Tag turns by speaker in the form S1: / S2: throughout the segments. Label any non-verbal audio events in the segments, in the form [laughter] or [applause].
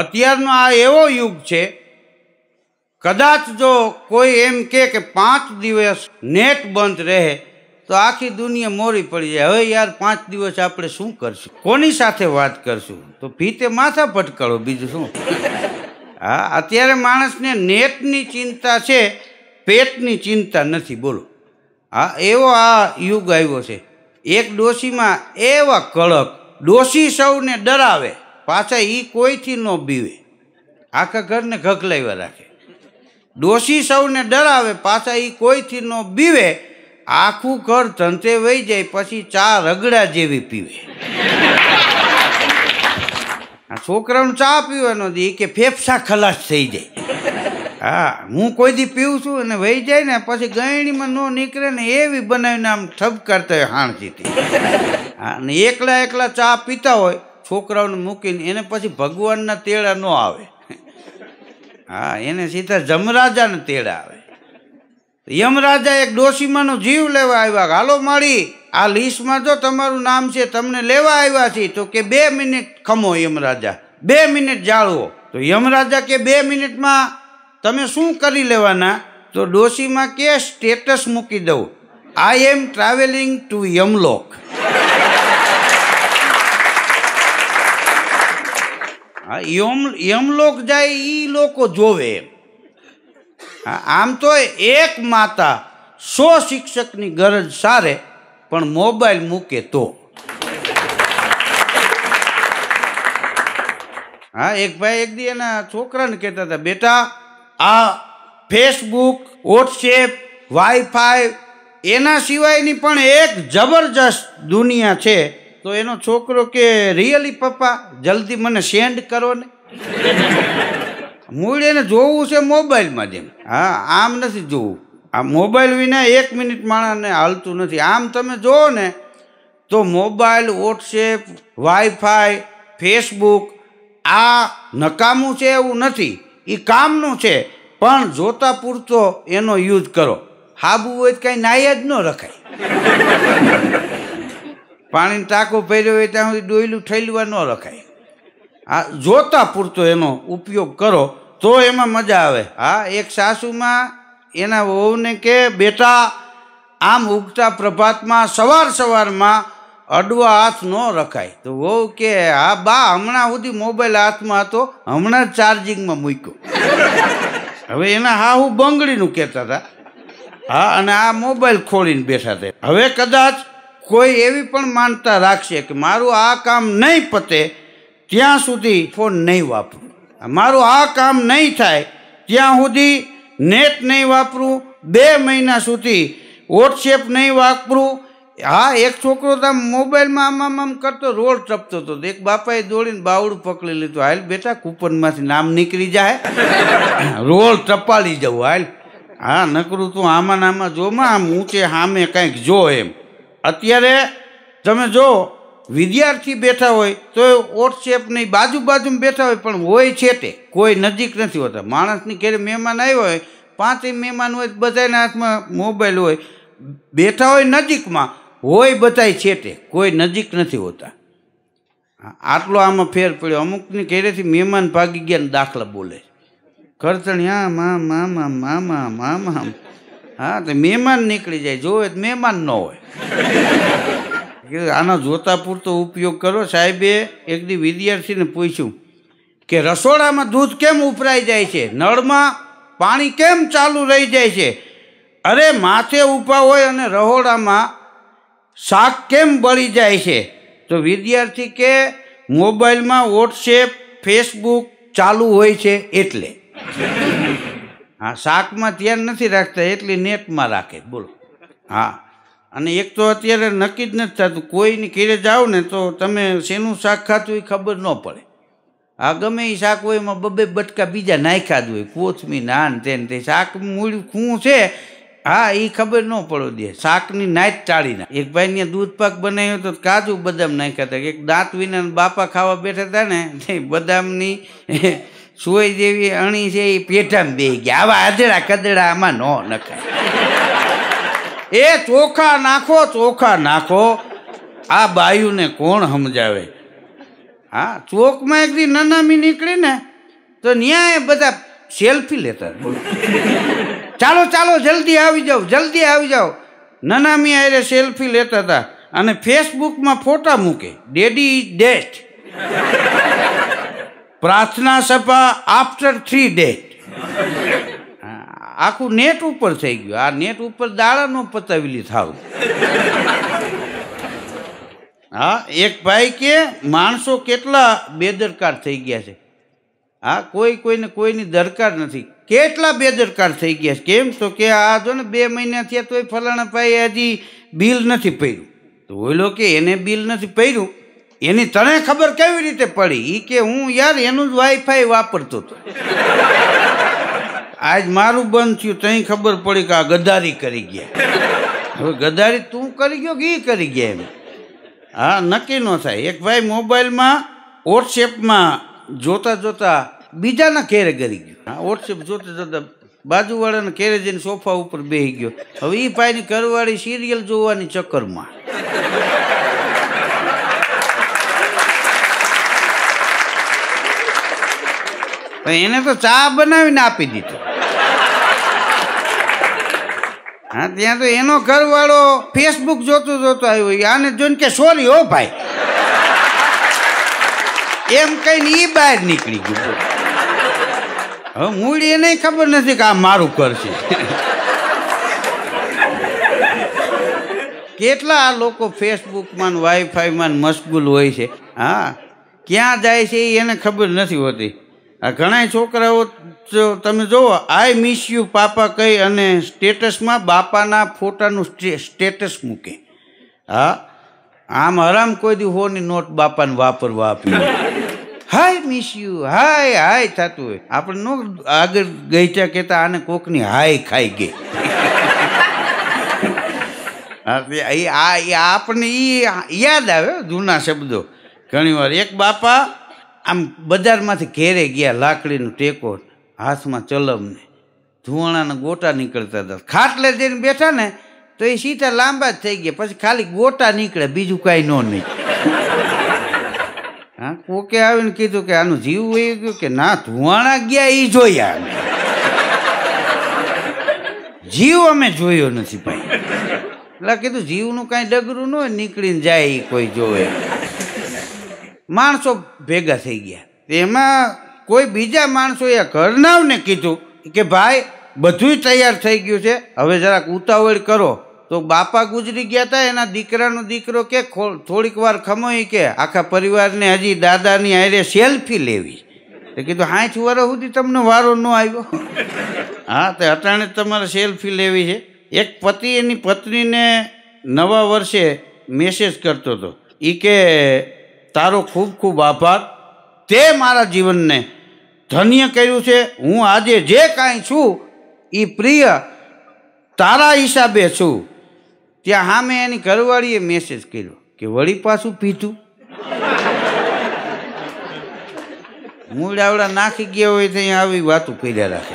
S1: અત્યારનો આ એવો યુગ છે કદાચ જો કોઈ એમ કે પાંચ દિવસ નેટ બંધ રહે તો આખી દુનિયા મોરી પડી જાય હવે યાર પાંચ દિવસ આપણે શું કરશું કોની સાથે વાત કરશું તો ભીતે માથા પટકાળો બીજું શું હા અત્યારે માણસને નેટની ચિંતા છે પેટની ચિંતા નથી બોલો હા એવો આ યુગ આવ્યો છે એક ડોશીમાં એવા કડક ડોશી સૌને ડરાવે પાછા એ કોઈથી ન બીવે આખા ઘરને ઘગલાવ્યા રાખે ડોશી સૌને ડરાવે પાછા એ કોઈથી ન બીવે આખું ઘર ધંધે વહી જાય પછી ચા રગડા જેવી પીવે છોકરાનું ચા પીવાનો એ કે ફેફસા ખલાસ થઈ જાય હા હું કોઈ દી પીવું છું અને વહી જાય ને પછી ગયણીમાં ન નીકળે ને એવી બનાવીને આમ ઠપ કરતા હોય હાણજીથી હા ને એકલા એકલા ચા પીતા હોય છોકરાઓને મૂકીને એને પછી ભગવાનના તેડા ન આવે હા એને સીધા જમરાજાને તેડા આવે યમરાજા એક ડોશીમાંનો જીવ લેવા આવ્યા હાલો માળી આ લિસ્ટમાં જો તમારું નામ છે તમને લેવા આવ્યા છે તો કે બે મિનિટ ખમો યમરાજા બે મિનિટ જાળવો તો યમરાજા કે બે મિનિટમાં તમે શું કરી લેવાના તો ડોશીમાં કે સ્ટેટસ મૂકી દઉં આઈ એમ ટ્રાવેલિંગ ટુ યમલોક હા યમ યમલોક જાય એ લોકો જોવે આમ તો એક માતા સો શિક્ષકની ગરજ સારે પણ મોબાઈલ મૂકે તો હા એક ભાઈ એક દી એના છોકરાને કહેતા હતા બેટા આ ફેસબુક વોટ્સએપ વાઈફાઈ એના સિવાયની પણ એક જબરજસ્ત દુનિયા છે તો એનો છોકરો કે રિયલી પપ્પા જલ્દી મને સેન્ડ કરો ને મૂળ એને જોવું છે મોબાઈલમાં જેમ હા આમ નથી જોવું આ મોબાઈલ વિના એક મિનિટ માણસને હાલતું નથી આમ તમે જોવો ને તો મોબાઈલ વોટ્સએપ વાઈફાઈ ફેસબુક આ નકામું છે એવું નથી એ કામનું છે પણ જોતા પૂરતો એનો યુઝ કરો હાબુ હોય તો કાંઈ નાય જ ન રખાય પાણીની ટાંકો પહેર્યો હોય ત્યાં સુધી ડોયલું થયેલું ન રખાય આ જોતા પૂરતો એનો ઉપયોગ કરો તો એમાં મજા આવે હા એક સાસુમાં એના વહુને કે બેટા આમ ઉગતા પ્રભાતમાં સવાર સવારમાં અડવા હાથ ન રખાય તો વહુ કે હા બા હમણાં સુધી મોબાઈલ હાથમાં હતો હમણાં જ ચાર્જિંગમાં મૂક્યો હવે એના હા હું બંગડીનું કહેતા હતા હા અને આ મોબાઈલ ખોલીને બેઠા હતા હવે કદાચ કોઈ એવી પણ માનતા રાખશે કે મારું આ કામ નહીં પતે ત્યાં સુધી ફોન નહીં વાપરું મારું આ કામ નહીં થાય ત્યાં સુધી નેટ નહીં વાપરું બે મહિના સુધી વોટ્સએપ નહીં વાપરું હા એક છોકરો તો મોબાઈલમાં આમ આમ કરતો રોડ ચપતો હતો એક બાપાએ દોડીને બાવડું પકડી લીધું હાલ બેટા કૂપનમાંથી નામ નીકળી જાય રોડ ટપાલી જવું હાલ હા નકરું તું આમાં આમાં જોમાં આમ ઊંચે સામે કંઈક જો એમ અત્યારે તમે જો વિદ્યાર્થી બેઠા હોય તો એ વોટ્સએપ નહીં બાજુ બાજુમાં બેઠા હોય પણ હોય છે તે કોઈ નજીક નથી હોતા માણસની ઘેરે મહેમાન આવ્યો હોય પાંચેય મહેમાન હોય બધાના હાથમાં મોબાઈલ હોય બેઠા હોય નજીકમાં હોય બધાય છે તે કોઈ નજીક નથી હોતા આટલો આમાં ફેર પડ્યો અમુકની ઘેરેથી મહેમાન ભાગી ગયા દાખલા બોલે કરતણ આમ આમ આમ આમ આમ આમ આમ હા તો મહેમાન નીકળી જાય જોવે તો મહેમાન ન હોય આનો જોતા પૂરતો ઉપયોગ કરો સાહેબે એકદી વિદ્યાર્થીને પૂછ્યું કે રસોડામાં દૂધ કેમ ઉભરાઈ જાય છે નળમાં પાણી કેમ ચાલુ રહી જાય છે અરે માથે ઊભા હોય અને રહોડામાં શાક કેમ બળી જાય છે તો વિદ્યાર્થી કે મોબાઈલમાં વોટ્સએપ ફેસબુક ચાલુ હોય છે એટલે હા શાકમાં ધ્યાન નથી રાખતા એટલી નેટમાં રાખે બોલો હા અને એક તો અત્યારે નક્કી જ નથી થતું કોઈની ઘેરે જાઓ ને તો તમે શેનું શાક ખાતું એ ખબર ન પડે આ ગમે એ શાક હોય એમાં બબે બટકા બીજા નાખ્યા જ હોય કોથમી નાન તેને તે શાક મૂળ ખૂં છે હા એ ખબર ન પડો દે શાકની નાચ ચાળી ના એક ભાઈને દૂધ પાક બનાવ્યો તો કાજુ બદામ નાખ્યા હતા એક દાંત વિના બાપા ખાવા બેઠા હતા ને બદામની સોય જેવી અણી છે એ પેઢામાં બે ગયા આવા આધડા કદડા આમાં નો નખાય એ ચોખા નાખો ચોખા નાખો આ બાયુને કોણ સમજાવે હા ચોકમાં એકદી નનામી નીકળી ને તો ન્યાય બધા સેલ્ફી લેતા ચાલો ચાલો જલ્દી આવી જાઓ જલ્દી આવી જાઓ નનામી આરે સેલ્ફી લેતા હતા અને ફેસબુકમાં ફોટા મૂકે ડેડી ઇઝ ડેસ્ટ પ્રાર્થના સભા આફ્ટર થ્રી ડેટ આખું નેટ ઉપર થઈ ગયું આ નેટ ઉપર દાડાનો પતાવેલી થાવ હા એક ભાઈ કે માણસો કેટલા બેદરકાર થઈ ગયા છે હા કોઈ કોઈને કોઈની દરકાર નથી કેટલા બેદરકાર થઈ ગયા છે કેમ તો કે આ જો ને બે મહિના થયા તોય ફલાણા ભાઈ હજી બિલ નથી પડ્યું તો ઓલો કે એને બિલ નથી પહેર્યું એની તને ખબર કેવી રીતે પડી એ કે હું યાર એનું જ વાઈફાઈ વાપરતો હતો આજ મારું બંધ થયું તઈ ખબર પડી કે આ ગદારી કરી ગયા હવે ગદારી તું કરી ગયો કે એ કરી ગયા એમ હા નક્કી ન થાય એક ભાઈ મોબાઈલમાં વોટ્સએપમાં જોતા જોતા બીજાના ઘેરે કરી ગયો હા વોટ્સએપ જોતા જોતા બાજુવાળાને ઘેરે જઈને સોફા ઉપર બેસી ગયો હવે એ ભાઈની ઘરવાળી સિરિયલ જોવાની ચક્કરમાં પણ એને તો ચા બનાવીને આપી દીધો હા ત્યાં તો એનો ઘરવાળો ફેસબુક જોતો જોતો આવ્યો આને જોઈને કે સોરી હો ભાઈ એમ કહીને એ બહાર નીકળી ગયું હવે મૂળ એને ખબર નથી કે આ મારું ઘર છે કેટલા આ લોકો ફેસબુકમાં વાઈફાઈમાં મશગુલ હોય છે હા ક્યાં જાય છે એને ખબર નથી હોતી આ ઘણા છોકરાઓ તમે જુઓ આઈ મિસ યુ પાપા કહી અને સ્ટેટસમાં બાપાના ફોટાનું સ્ટેટસ મૂકે હા આમ આરામ કોઈ દી હોની નોટ બાપાને વાપરવા આપી હાય મિસ યુ હાય હાય થતું હોય આપણે નો આગળ ગઈ ત્યાં કહેતા આને કોકની હાય ખાઈ ગઈ આપણને એ યાદ આવે જૂના શબ્દો ઘણીવાર એક બાપા આમ બજારમાંથી ઘેરે ગયા લાકડીનો ટેકો હાથમાં ચલમને ધુવાણાના ગોટા નીકળતા હતા ખાટલે જઈને બેઠા ને તો એ સીધા લાંબા જ થઈ ગયા પછી ખાલી ગોટા નીકળે બીજું કાંઈ ન નહીં હા કોકે આવીને કીધું કે આનું જીવ વહી ગયું કે ના ધુવાણા ગયા એ જોયા અમે જીવ અમે જોયો નથી ભાઈ
S2: એટલે
S1: કીધું જીવનું કાંઈ ડગરું ન હોય નીકળીને જાય એ કોઈ જોવે માણસો ભેગા થઈ ગયા એમાં કોઈ બીજા માણસોએ ઘરનાવને કીધું કે ભાઈ બધું તૈયાર થઈ ગયું છે હવે જરાક ઉતાવળ કરો તો બાપા ગુજરી ગયા હતા એના દીકરાનો દીકરો કે થોડીક વાર ખમોય કે આખા પરિવારને હજી દાદાની આરે સેલ્ફી લેવી તો કીધું હાઠ વર્ષ સુધી તમને વારો ન આવ્યો હા તો અટાણે તમારે સેલ્ફી લેવી છે એક પતિ એની પત્નીને નવા વર્ષે મેસેજ કરતો હતો એ કે તારો ખૂબ ખૂબ આભાર તે મારા જીવનને ધન્ય કર્યું છે હું આજે જે કાંઈ છું એ પ્રિય તારા હિસાબે છું ત્યાં હા મેં એની ઘરવાળીએ મેસેજ કર્યો કે વળી પાછું પીધું મૂળાવડા નાખી ગયા હોય તો અહીંયા આવી વાતો કર્યા રાખે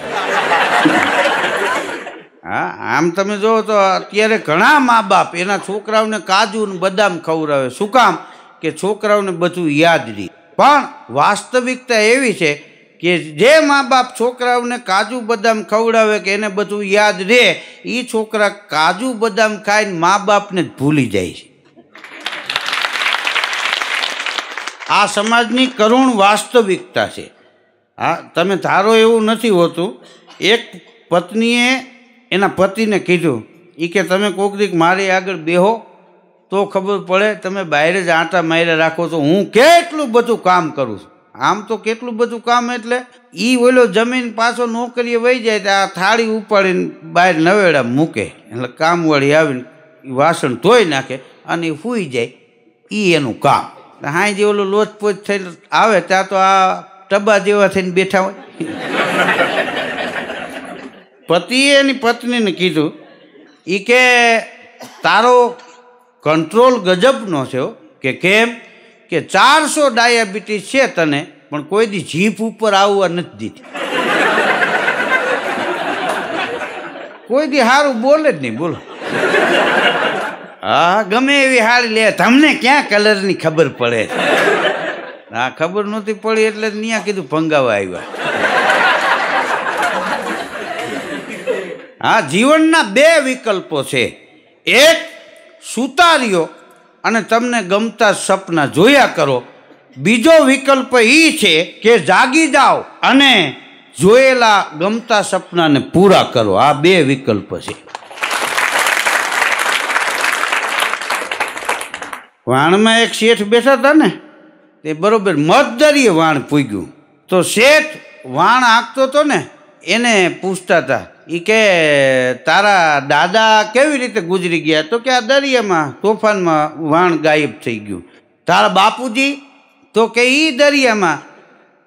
S1: હા આમ તમે જુઓ તો અત્યારે ઘણા મા બાપ એના છોકરાઓને કાજુ ને બદામ ખવડાવે શું કામ કે છોકરાઓને બધું યાદ રહે પણ વાસ્તવિકતા એવી છે કે જે મા બાપ છોકરાઓને કાજુ બદામ ખવડાવે કે એને બધું યાદ રહે એ છોકરા કાજુ બદામ ખાઈને મા બાપને જ ભૂલી જાય છે આ સમાજની કરુણ વાસ્તવિકતા છે હા તમે ધારો એવું નથી હોતું એક પત્નીએ એના પતિને કીધું એ કે તમે કોક દીક મારી આગળ બેહો તો ખબર પડે તમે બહાર જ આંટા માર્યા રાખો છો હું કેટલું બધું કામ કરું છું આમ તો કેટલું બધું કામ એટલે એ ઓલો જમીન પાછો નોકરીએ વહી જાય તો આ થાળી ઉપાડીને બહાર નવેડા મૂકે એટલે કામવાળી આવીને વાસણ ધોઈ નાખે અને એ સૂઈ જાય એ એનું કામ હા જે ઓલો લોચપોચ થઈને આવે ત્યાં તો આ ટબા જેવા થઈને બેઠા હોય પતિએ એની પત્નીને કીધું એ કે તારો કંટ્રોલ ગજબનો થયો કે કેમ કે ચારસો ડાયાબિટીસ છે તને પણ કોઈ દી જીભ ઉપર આવવા નથી દીધી કોઈ દી સારું બોલે જ નહીં બોલો હા ગમે એવી હારી લે તમને ક્યાં કલરની ખબર પડે હા ખબર નહોતી પડી એટલે ત્યાં કીધું ભંગાવા આવ્યા હા જીવનના બે વિકલ્પો છે એક સૂતા રહ્યો અને તમને ગમતા સપના જોયા કરો બીજો વિકલ્પ એ છે કે જાગી જાઓ અને જોયેલા ગમતા સપનાને પૂરા કરો આ બે વિકલ્પ છે વાણમાં એક શેઠ બેઠા હતા ને તે બરોબર મત વાણ પૂગ્યું તો શેઠ વાણ આંકતો હતો ને એને પૂછતા હતા એ કે તારા દાદા કેવી રીતે ગુજરી ગયા તો કે આ દરિયામાં તોફાનમાં વાણ ગાયબ થઈ ગયું તારા બાપુજી તો કે એ દરિયામાં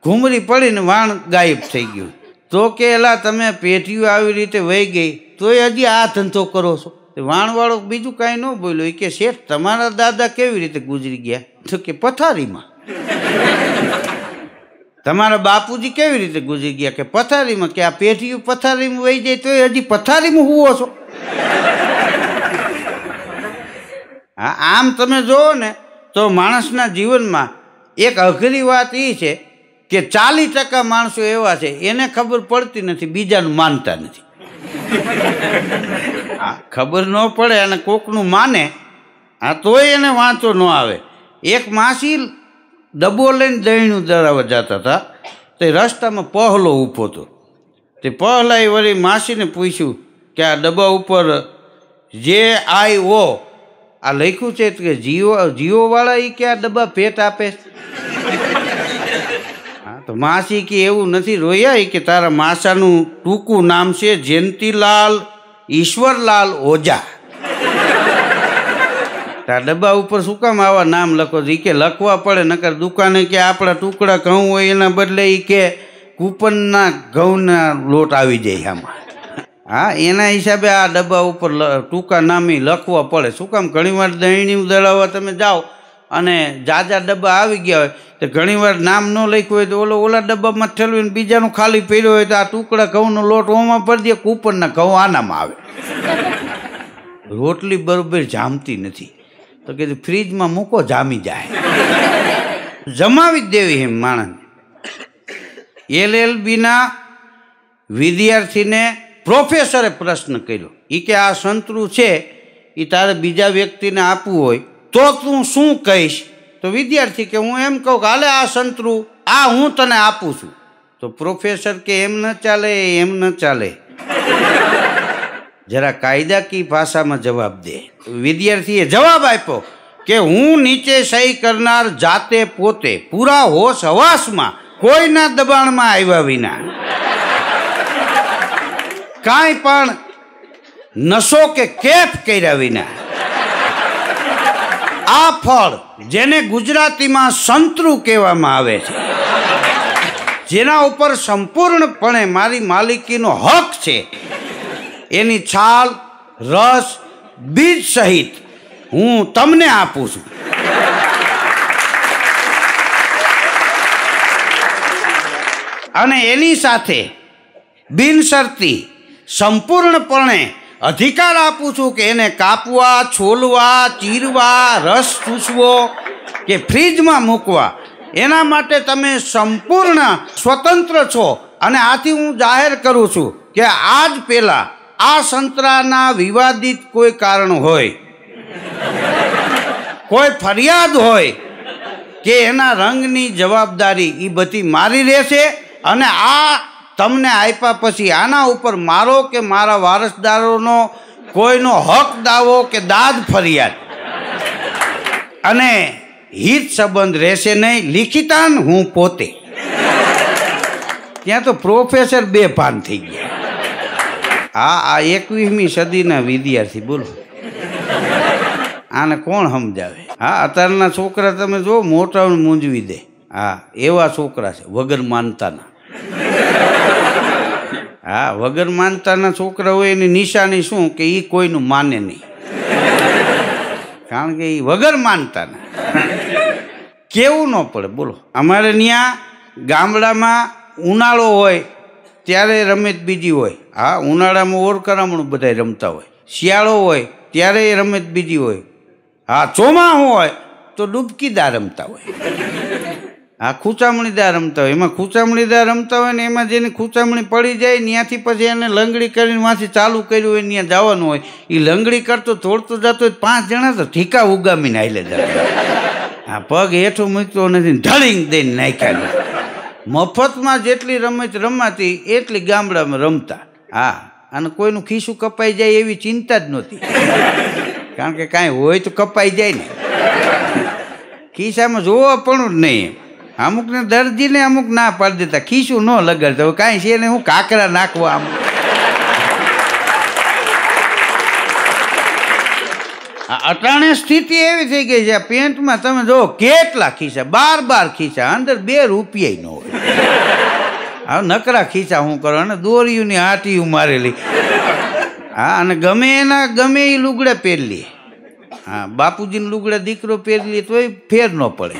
S1: ઘૂમરી પડીને વાણ ગાયબ થઈ ગયું તો કે એલા તમે પેટીઓ આવી રીતે વહી ગઈ તો એ હજી આ ધંધો કરો છો વાણવાળો બીજું કાંઈ ન બોલ્યો એ કે શેઠ તમારા દાદા કેવી રીતે ગુજરી ગયા તો કે પથારીમાં તમારા બાપુજી કેવી રીતે ગુજરી ગયા કે પથારીમાં કે આ પેઢીયું પથારીમાં વહી જાય તો એ હજી પથારીમાં હુવો છો હા આમ તમે જુઓ ને તો માણસના જીવનમાં એક અઘરી વાત એ છે કે ચાલીસ ટકા માણસો એવા છે એને ખબર પડતી નથી બીજાનું માનતા નથી ખબર ન પડે અને કોકનું માને આ તોય એને વાંચો ન આવે એક માસી ડબ્બો લઈને દહીણું ધરાવવા જતા હતા તે રસ્તામાં પહલો ઊભો હતો તે પહલાએ વળી માસીને પૂછ્યું કે આ ડબ્બા ઉપર જે આઈ ઓ આ લખ્યું છે કે જીઓ જીઓવાળા એ કે આ ડબ્બા ભેટ આપે હા તો માસી કે એવું નથી રોયા કે તારા માસાનું ટૂંકું નામ છે જયંતિલાલ ઈશ્વરલાલ ઓઝા આ ડબ્બા ઉપર શું કામ આવા નામ લખો છો કે લખવા પડે નકર દુકાને કે આપણા ટુકડા ઘઉં હોય એના બદલે એ કે કૂપનના ઘઉંના લોટ આવી જાય આમાં હા એના હિસાબે આ ડબ્બા ઉપર ટૂંકા નામી લખવા પડે શું કામ ઘણીવાર દહીણી દળાવવા તમે જાઓ અને જાજા ડબ્બા આવી ગયા હોય તો ઘણીવાર નામ ન લખ્યું હોય તો ઓલો ઓલા ડબ્બામાં ઠેલવીને બીજાનું ખાલી પીડ્યો હોય તો આ ટુકડા ઘઉંનો લોટ ઓમાં ભરી દે કૂપનના ઘઉં આનામાં આવે રોટલી બરોબર જામતી નથી તો કીધું ફ્રીજમાં મૂકો જામી જાય જમાવી જ દેવી એમ માણસને એલએલબીના વિદ્યાર્થીને પ્રોફેસરે પ્રશ્ન કર્યો એ કે આ સંતરું છે એ તારે બીજા વ્યક્તિને આપવું હોય તો તું શું કહીશ તો વિદ્યાર્થી કે હું એમ કહું કે હાલે આ સંતરું આ હું તને આપું છું તો પ્રોફેસર કે એમ ન ચાલે એમ ન ચાલે જરા કાયદાકીય ભાષામાં જવાબ દે વિદ્યાર્થીએ જવાબ આપ્યો કે હું નીચે સહી કરનાર જાતે પોતે પૂરા હોશ હવાસમાં કોઈના દબાણમાં આવ્યા વિના કાંઈ પણ નશો કે કેફ કર્યા વિના આ ફળ જેને ગુજરાતીમાં સંતરું કહેવામાં આવે છે જેના ઉપર સંપૂર્ણપણે મારી માલિકીનો હક છે એની છાલ રસ બીજ સહિત હું તમને આપું છું અને એની સાથે બિનશરતી સંપૂર્ણપણે અધિકાર આપું છું કે એને કાપવા છોલવા ચીરવા રસ ચૂસવો કે ફ્રીજમાં મૂકવા એના માટે તમે સંપૂર્ણ સ્વતંત્ર છો અને આથી હું જાહેર કરું છું કે આજ પહેલાં આ સંતરાના વિવાદિત કોઈ કારણ હોય કોઈ ફરિયાદ હોય કે એના રંગની જવાબદારી એ બધી મારી રહેશે અને આ તમને આપ્યા પછી આના ઉપર મારો કે મારા વારસદારોનો કોઈનો હક દાવો કે દાદ ફરિયાદ અને હિત સંબંધ રહેશે નહીં લિખિતાન હું પોતે ત્યાં તો પ્રોફેસર બે પાન થઈ ગયા હા આ એકવીસમી સદીના વિદ્યાર્થી બોલો આને કોણ સમજાવે હા અત્યારના છોકરા તમે જો મોટા મૂંઝવી દે હા એવા છોકરા છે વગર માનતાના હા વગર માનતાના છોકરા હોય એની નિશાની શું કે એ કોઈનું માને નહીં કારણ કે એ વગર માનતાના કેવું ન પડે બોલો અમારે ત્યાં ગામડામાં ઉનાળો હોય ત્યારે રમત બીજી હોય હા ઉનાળામાં ઓર કરામણું બધા રમતા હોય શિયાળો હોય ત્યારે એ રમત બીજી હોય હા ચોમા હોય તો ડૂબકીદા રમતા હોય હા ખૂંચામણીદા રમતા હોય એમાં ખૂંચામણીદા રમતા હોય ને એમાં જેની ખૂંચામણી પડી જાય ત્યાંથી પછી એને લંગડી કરીને વાંચી ચાલુ કર્યું હોય ત્યાં જવાનું હોય એ લંગડી કરતો થોડતો જતો હોય પાંચ જણા તો ઠીકા ઉગામીને આઈલે જતા આ પગ હેઠું મૂકતો નથી ઢળીંગ દઈને નાખ્યા મફતમાં જેટલી રમત રમાતી એટલી ગામડામાં રમતા હા અને કોઈનું ખીસું કપાઈ જાય એવી ચિંતા જ નહોતી [laughs] કારણ કે કાંઈ હોય તો કપાઈ જાય ને ખિસ્સામાં જોવો પણ જ નહીં અમુકને દર્દીને અમુક ના પાડી દેતા ખીસું ન લગાડતા હવે કાંઈ છે ને હું કાંકરા નાખવા આમ અટાણે સ્થિતિ એવી થઈ ગઈ છે પેન્ટમાં તમે જો કેટલા ખીસા બાર બાર ખીસા અંદર બે રૂપિયા ન હોય હા નકરા ખીચા હું કરો અને દોરીઓની હાટીયું મારેલી હા અને ગમે એના ગમે એ લુગડા પહેરલી હા બાપુજીને લુગડા દીકરો પહેરલી તોય ફેર ન પડે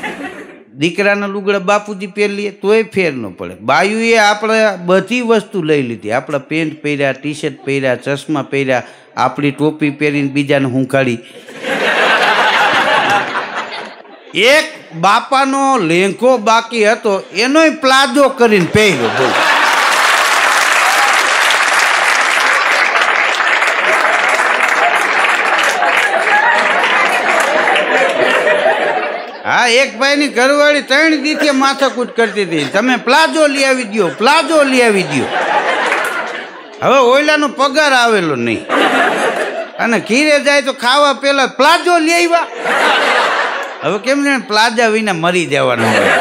S1: દીકરાના લુગડા બાપુજી પહેરલીએ તોય ફેર ન પડે બાયુએ આપણે બધી વસ્તુ લઈ લીધી આપણા પેન્ટ પહેર્યા ટી શર્ટ પહેર્યા ચશ્મા પહેર્યા આપણી ટોપી પહેરીને બીજાને હુંખાડી એક બાપાનો લેંઘો બાકી હતો એનોય પ્લાઝો કરીને પહેર્યો બોલ હા એક ભાઈની ઘરવાળી ત્રણ દીથી માથાકૂટ કરતી હતી તમે પ્લાઝો લઈ આવી દો પ્લાઝો લઈ આવી દો હવે ઓયલાનો પગાર આવેલો નહીં અને ખીરે જાય તો ખાવા પહેલાં પ્લાઝો લઈ આવ્યા હવે કેમ ને પ્લાઝા વિના મરી જવાનું હોય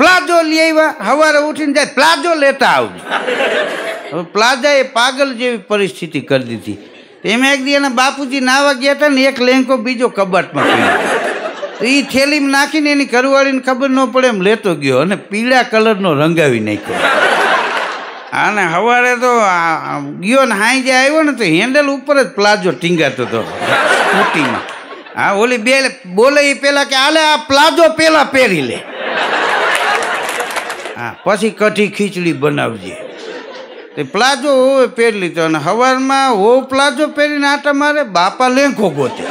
S1: પ્લાઝો લઈ આવ્યા સવારે ઉઠીને જાય પ્લાઝો લેતા આવજો હવે પ્લાઝાએ પાગલ જેવી પરિસ્થિતિ કરી દીધી એમાં એક દી એના બાપુજી નાવા ગયા હતા ને એક લેંકો બીજો કબાટમાં પીડ્યો તો એ થેલીમાં નાખીને એની કરવાળીને ખબર ન પડે એમ લેતો ગયો અને પીળા કલરનો રંગાવી નાખ્યો અને સવારે તો ગયો ને હાઈ જે આવ્યો ને તો હેન્ડલ ઉપર જ પ્લાઝો ટીંગાતો હતો સ્કૂટીમાં હા ઓલી બે બોલે એ પેલા કે આલે આ પ્લાઝો પેલા પહેરી લે હા પછી કઠી ખીચડી બનાવજે તે પ્લાઝો હોય પહેરી લીધો અને સવારમાં હો પ્લાઝો પહેરીને આટા મારે બાપા લેંખો ગોતે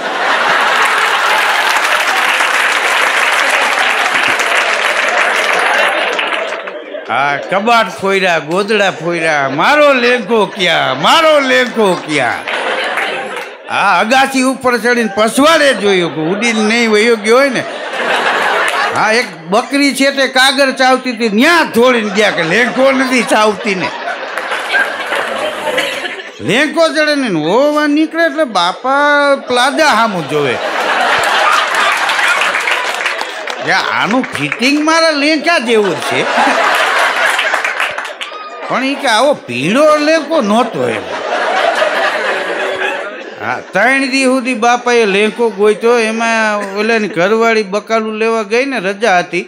S1: હા કબાટ ફોર્યા ગોદડા ફોર્યા મારો લેંખો ક્યાં મારો લેંખો ક્યાં હા અગાસી ઉપર ચડીને પછવાડે જોયું કે ઉડીને નહીં વયો ગયો હોય ને હા એક બકરી છે તે કાગર ચાવતી હતી ત્યાં ધોળીને ગયા કે લેંકો નથી ચાવતી ને લેંકો ચડે ને હોવા નીકળે એટલે બાપા પ્લાઝા હામુ જોવે આનું ફિટિંગ મારા લેંકા જેવું છે પણ એ કે આવો પીળો લેંકો નહોતો એમ હા ત્રણ દી સુધી બાપાએ લેંકો ગોઈતો એમાં ઓલાની ઘરવાળી બકાલું લેવા ગઈ ને રજા હતી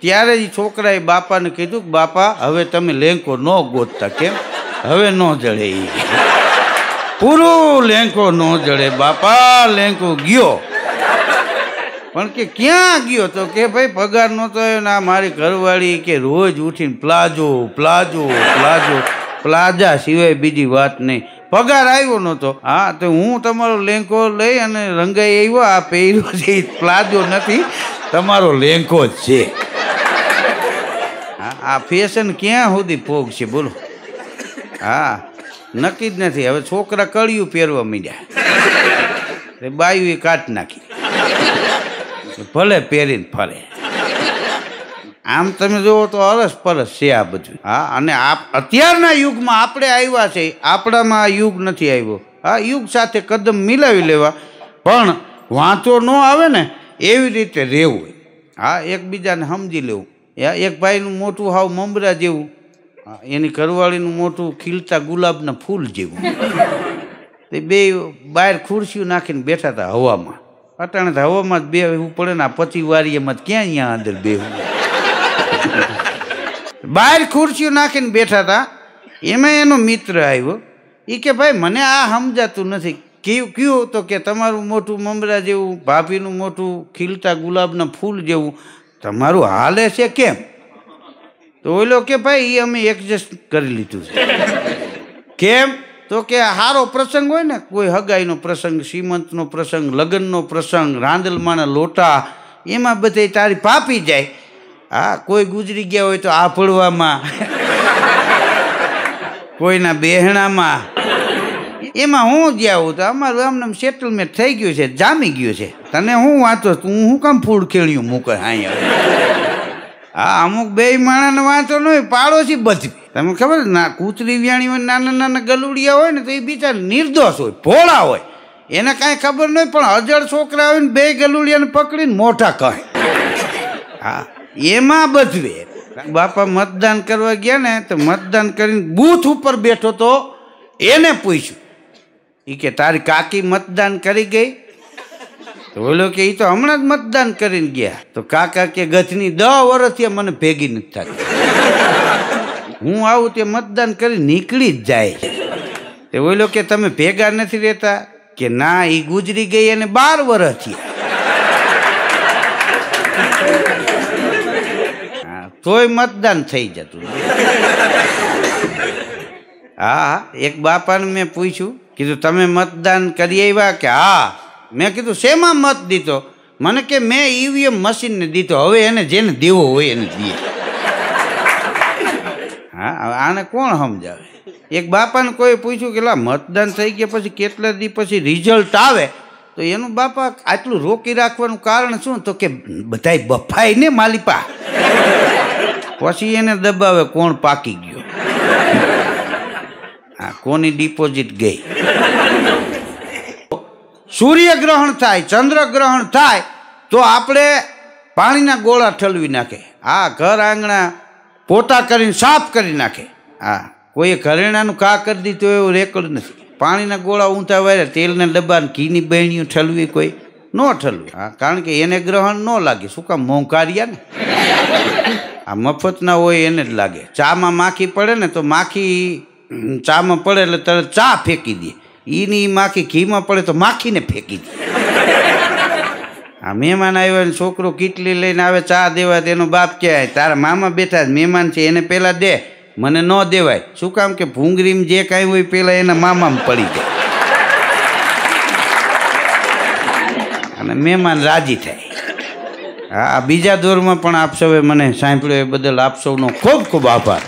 S1: ત્યારે જ છોકરાએ બાપાને કીધું કે બાપા હવે તમે લેંકો ન ગોતતા કેમ હવે ન જડે એ પૂરું લેંકો ન જડે બાપા લેંકો ગયો પણ કે ક્યાં ગયો તો કે ભાઈ પગાર નહોતો આવ્યો ને આ મારી ઘરવાળી કે રોજ ઉઠીને પ્લાઝો પ્લાઝો પ્લાઝો પ્લાઝા સિવાય બીજી વાત નહીં પગાર આવ્યો નહોતો હા તો હું તમારો લેંકો લઈ અને રંગાઈ આવ્યો આ પહેર્યો છે પ્લાઝો નથી તમારો લેંકો જ છે આ ફેશન ક્યાં સુધી ભોગ છે બોલો હા નક્કી જ નથી હવે છોકરા કળિયું પહેરવા માંડ્યા બાયું એ કાટ નાખી ભલે પહેરીને ફરે આમ તમે જુઓ તો અરસ પરસ છે આ બધું હા અને આપ અત્યારના યુગમાં આપણે આવ્યા છે આપણામાં આ યુગ નથી આવ્યો હા યુગ સાથે કદમ મિલાવી લેવા પણ વાંચો ન આવે ને એવી રીતે રહેવું હા એકબીજાને સમજી લેવું એક ભાઈનું મોટું હાવ મમરા જેવું એની ઘરવાળીનું મોટું ખીલતા ગુલાબના ફૂલ જેવું તે બે બહાર ખુરશીઓ નાખીને બેઠા હતા હવામાં અટાણે હવામાં જ બે પડે ને આ પચી વારી એમાં ક્યાં અહીંયા અંદર બેવું બહાર ખુરશીઓ નાખીને બેઠા હતા એમાં એનો મિત્ર આવ્યો એ કે ભાઈ મને આ સમજાતું નથી કેવું કયું તો કે તમારું મોટું મમરા જેવું ભાભીનું મોટું ખીલતા ગુલાબના ફૂલ જેવું તમારું હાલે છે કેમ તો ઓલો કે ભાઈ એ અમે એડજસ્ટ કરી લીધું છે કેમ તો કે સારો પ્રસંગ હોય ને કોઈ હગાઈનો પ્રસંગ શ્રીમંતનો પ્રસંગ લગ્નનો પ્રસંગ રાંદલમાના લોટા એમાં બધે તારી પાપી જાય આ કોઈ ગુજરી ગયા હોય તો આ પડવામાં કોઈના બહેણામાં એમાં હું ગયા હું તો અમારું આમને સેટલમેન્ટ થઈ ગયું છે જામી ગયું છે તને હું વાંચો તું હું કામ ફૂડ ખેણ્યું મૂકે અહીંયા હા અમુક બે માણાને વાંચો ન હોય પાડોશી બધી તમને ખબર ના કૂતરી વ્યાણી હોય નાના નાના ગલુડિયા હોય ને તો એ બિચારા નિર્દોષ હોય ભોળા હોય એને કાંઈ ખબર નહીં પણ અજળ છોકરા હોય ને બે ગલુડિયાને પકડીને મોટા કહે હા એમાં બધવે બાપા મતદાન કરવા ગયા ને તો મતદાન કરીને બૂથ ઉપર બેઠો તો એને પૂછ્યું એ કે તારી કાકી મતદાન કરી ગઈ તો બોલો કે એ તો હમણાં જ મતદાન કરીને ગયા તો કાકા કે ગથની દહ વર્ષથી મને ભેગી નથી થતી હું આવું તે મતદાન કરી નીકળી જ જાય તે બોલો કે તમે ભેગા નથી રહેતા કે ના એ ગુજરી ગઈ અને બાર વર્ષ તોય મતદાન થઈ જતું હા એક બાપાને મેં પૂછ્યું કીધું તમે મતદાન કરી આવ્યા કે હા મેં કીધું શેમાં મત દીધો મને કે મેં ઈવીએમ મશીનને દીધો હવે એને જેને દેવો હોય એને દીએ હા આને કોણ સમજાવે એક બાપાને કોઈ પૂછ્યું કે મતદાન થઈ ગયા પછી કેટલા દી પછી રિઝલ્ટ આવે તો એનું બાપા આટલું રોકી રાખવાનું કારણ શું તો કે બધાય બફાય ને માલિપા પછી એને દબાવે કોણ પાકી ગયો આ કોની ડિપોઝિટ ગઈ સૂર્યગ્રહણ થાય ચંદ્રગ્રહણ થાય તો આપણે પાણીના ગોળા ઠલવી નાખે આ ઘર આંગણા પોતા કરીને સાફ કરી નાખે હા કોઈએ ઘરેણાનું કા કરી દીધું એવું રેકોર્ડ નથી પાણીના ગોળા ઊંધા વાળે તેલને ડબ્બા ઘીની બહેણીઓ ઠલવી કોઈ ન ઠલવી હા કારણ કે એને ગ્રહણ ન લાગે શું કામ મોંઘારિયા ને આ મફતના હોય એને જ લાગે ચામાં માખી પડે ને તો માખી ચામાં પડે એટલે તરત ચા ફેંકી દે એની માખી ઘીમાં પડે તો માખીને ફેંકી દે આ મહેમાન આવ્યો ને છોકરો કીટલી લઈને આવે ચા દેવા તેનો બાપ કહેવાય તારા મામા બેઠા મહેમાન છે એને પહેલાં દે મને ન દેવાય શું કામ કે ભૂંગરીમ જે કાંઈ હોય પહેલાં એના મામામાં પડી જાય અને મહેમાન રાજી થાય હા બીજા દોરમાં પણ આપ સૌએ મને સાંભળ્યો એ બદલ આપ સૌનો ખૂબ ખૂબ આભાર